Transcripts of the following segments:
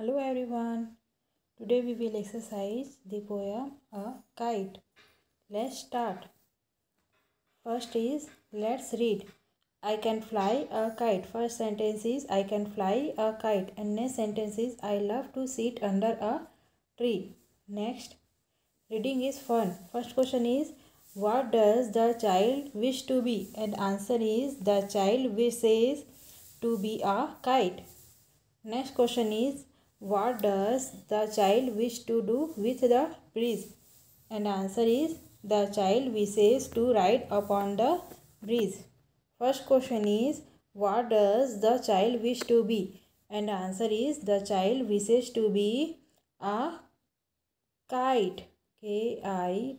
Hello everyone. Today we will exercise the poem A Kite. Let's start. First is let's read. I can fly a kite. First sentence is I can fly a kite and next sentence is I love to sit under a tree. Next reading is fun. First question is what does the child wish to be? And answer is the child wishes to be a kite. Next question is what does the child wish to do with the breeze? And answer is the child wishes to ride upon the breeze. First question is what does the child wish to be? And answer is the child wishes to be a kite. K I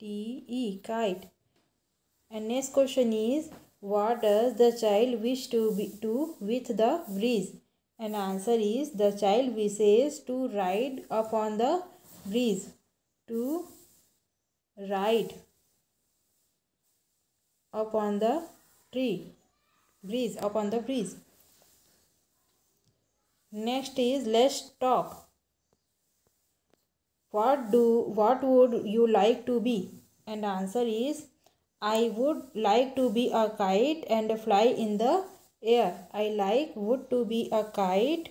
T E kite. And next question is what does the child wish to be to with the breeze? And answer is the child wishes to ride upon the breeze. To ride upon the tree. Breeze upon the breeze. Next is let's talk. What do what would you like to be? And answer is I would like to be a kite and fly in the air. I like would to be a kite.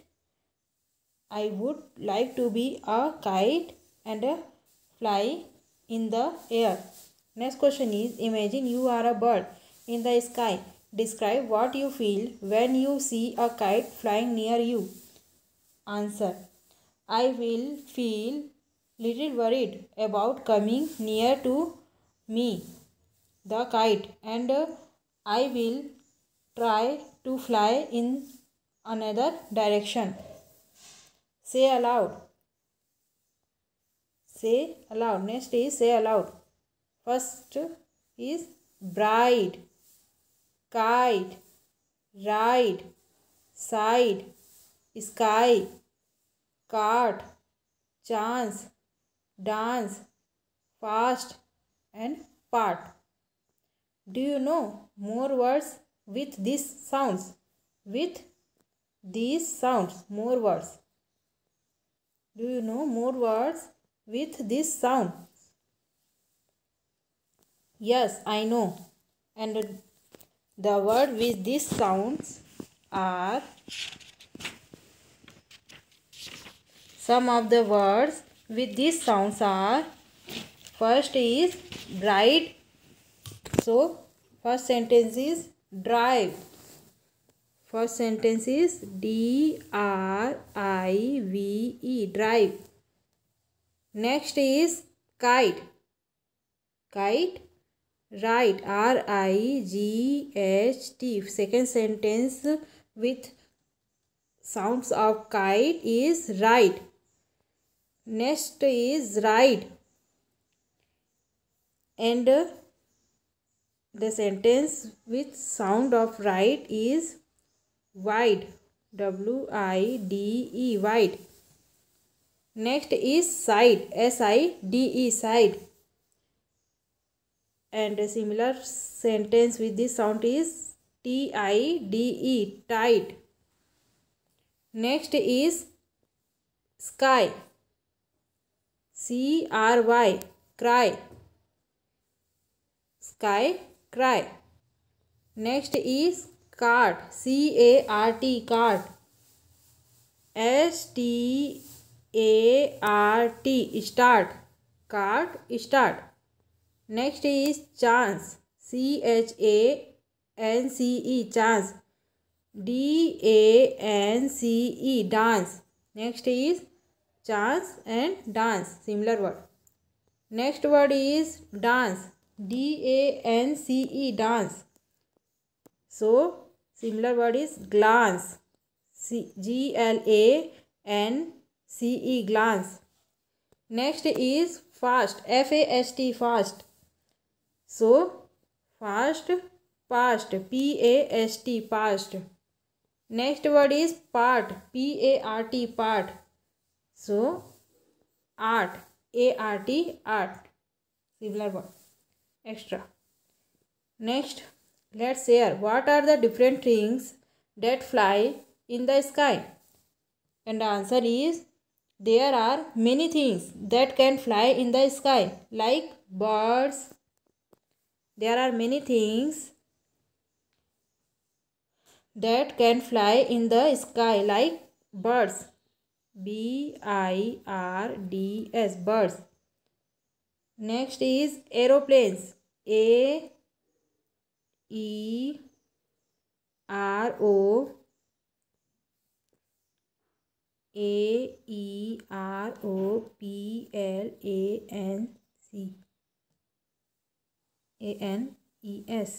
I would like to be a kite and a fly in the air. Next question is imagine you are a bird in the sky. Describe what you feel when you see a kite flying near you. Answer I will feel little worried about coming near to me, the kite, and I will try to fly in another direction. Say aloud. Say aloud. Next is say aloud. First is bride, kite, ride, side, sky, cart, chance, dance, fast and part. Do you know more words with these sounds with these sounds more words do you know more words with this sound yes i know and the word with these sounds are some of the words with these sounds are first is bright. so first sentence is drive first sentence is D R I V E drive next is kite kite right R I G H T second sentence with sound of kite is right next is write and the sentence with sound of right is wide w i d e wide next is side s i d e side and a similar sentence with this sound is t i d e tight next is sky c r y cry sky cry next is cart c a r t cart s t a r t start cart start next is chance c h a n c e chance d a n c e dance next is chance and dance similar word next word is dance D A N C E dance so similar word is glance see G L A N C E glance next is fast F A S T fast so fast past P A S T past next word is part P A R T part so art A R T art similar word extra. Next, let's hear what are the different things that fly in the sky. And the answer is there are many things that can fly in the sky like birds. There are many things that can fly in the sky like birds. B I R D S birds. Next is aeroplanes. A E R O A E R O P L A N C A N E S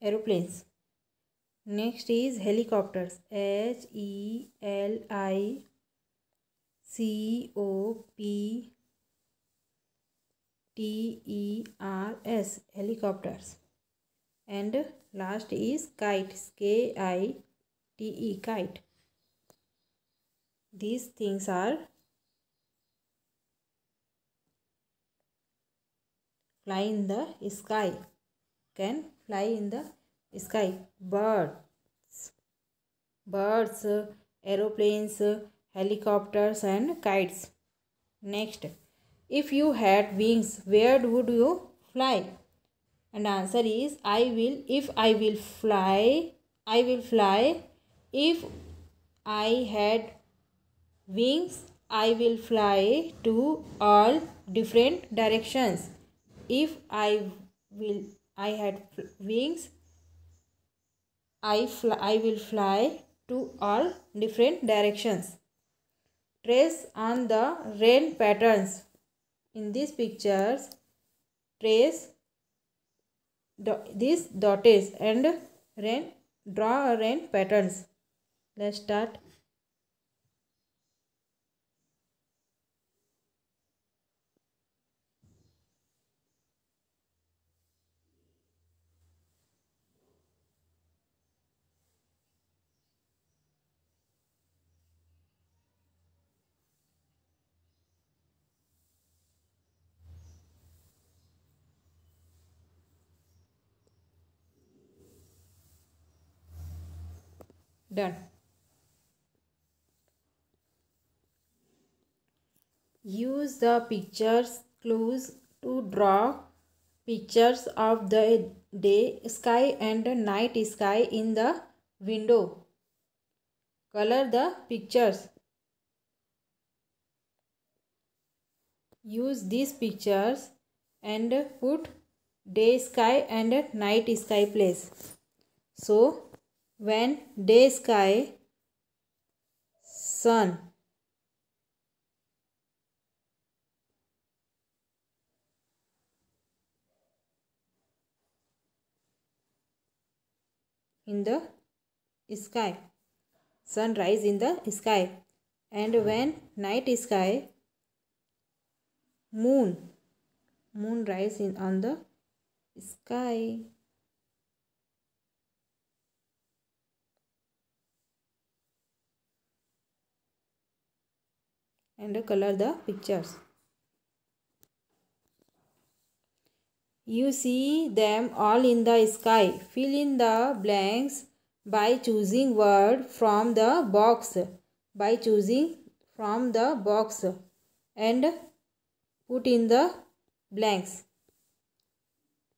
aeroplanes. Next is helicopters. H E L I C O P T E R S helicopters and last is kites K I T E kite these things are fly in the sky can fly in the sky birds birds aeroplanes helicopters and kites next if you had wings, where would you fly? And answer is I will, if I will fly, I will fly. If I had wings, I will fly to all different directions. If I will, I had wings, I, fly, I will fly to all different directions. Trace on the rain patterns in these pictures, trace these dots and rain, draw rain patterns. Let's start. done use the pictures clues to draw pictures of the day sky and night sky in the window color the pictures use these pictures and put day sky and night sky place so when day sky sun in the sky sunrise in the sky and when night sky moon moon rise in on the sky and color the pictures. You see them all in the sky. Fill in the blanks by choosing word from the box. By choosing from the box and put in the blanks.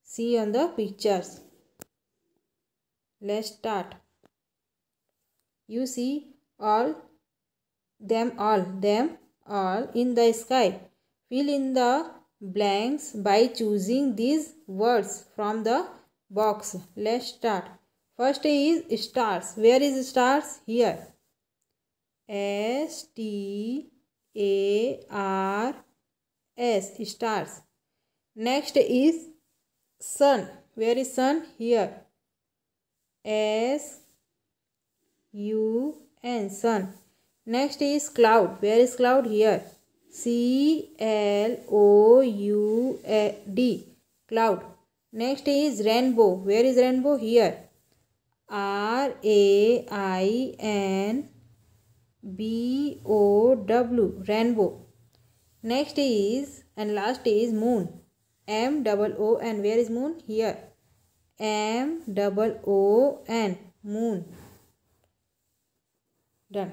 See on the pictures. Let's start. You see all them all them all in the sky. Fill in the blanks by choosing these words from the box. Let's start. First is stars. Where is stars? Here. S T A R S stars. Next is sun. Where is sun? Here. S U N sun. Next is cloud. Where is cloud? Here. C-L-O-U-D. Cloud. Next is rainbow. Where is rainbow? Here. R-A-I-N-B-O-W. Rainbow. Next is and last is moon. M-O-O-N. Where is moon? Here. M-O-O-N. Moon. Done.